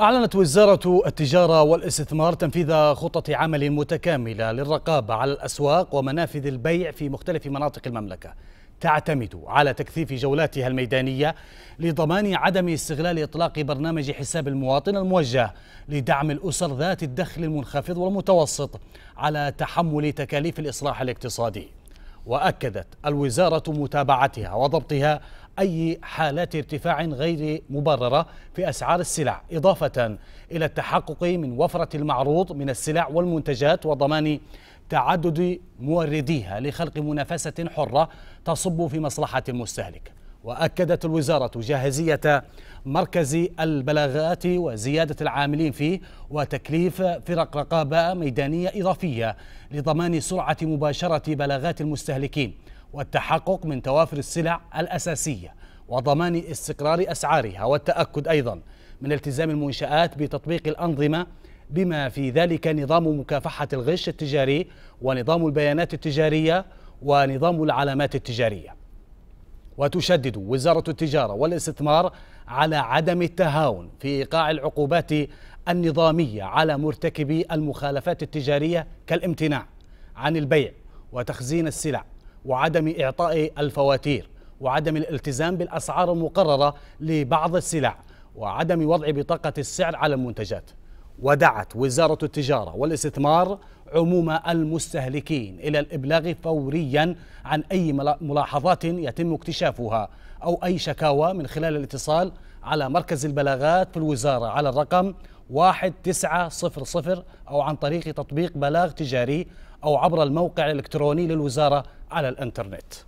أعلنت وزارة التجارة والاستثمار تنفيذ خطة عمل متكاملة للرقابة على الأسواق ومنافذ البيع في مختلف مناطق المملكة تعتمد على تكثيف جولاتها الميدانية لضمان عدم استغلال إطلاق برنامج حساب المواطن الموجه لدعم الأسر ذات الدخل المنخفض والمتوسط على تحمل تكاليف الإصلاح الاقتصادي واكدت الوزاره متابعتها وضبطها اي حالات ارتفاع غير مبرره في اسعار السلع اضافه الى التحقق من وفره المعروض من السلع والمنتجات وضمان تعدد مورديها لخلق منافسه حره تصب في مصلحه المستهلك واكدت الوزاره جاهزيه مركز البلاغات وزيادة العاملين فيه وتكليف فرق رقابة ميدانية إضافية لضمان سرعة مباشرة بلاغات المستهلكين والتحقق من توافر السلع الأساسية وضمان استقرار أسعارها والتأكد أيضا من التزام المنشآت بتطبيق الأنظمة بما في ذلك نظام مكافحة الغش التجاري ونظام البيانات التجارية ونظام العلامات التجارية وتشدد وزارة التجارة والاستثمار على عدم التهاون في إيقاع العقوبات النظامية على مرتكبي المخالفات التجارية كالامتناع عن البيع وتخزين السلع وعدم إعطاء الفواتير وعدم الالتزام بالأسعار المقررة لبعض السلع وعدم وضع بطاقة السعر على المنتجات ودعت وزارة التجارة والاستثمار عموم المستهلكين إلى الإبلاغ فوريا عن أي ملاحظات يتم اكتشافها أو أي شكاوى من خلال الاتصال على مركز البلاغات في الوزارة على الرقم 1900 أو عن طريق تطبيق بلاغ تجاري أو عبر الموقع الإلكتروني للوزارة على الإنترنت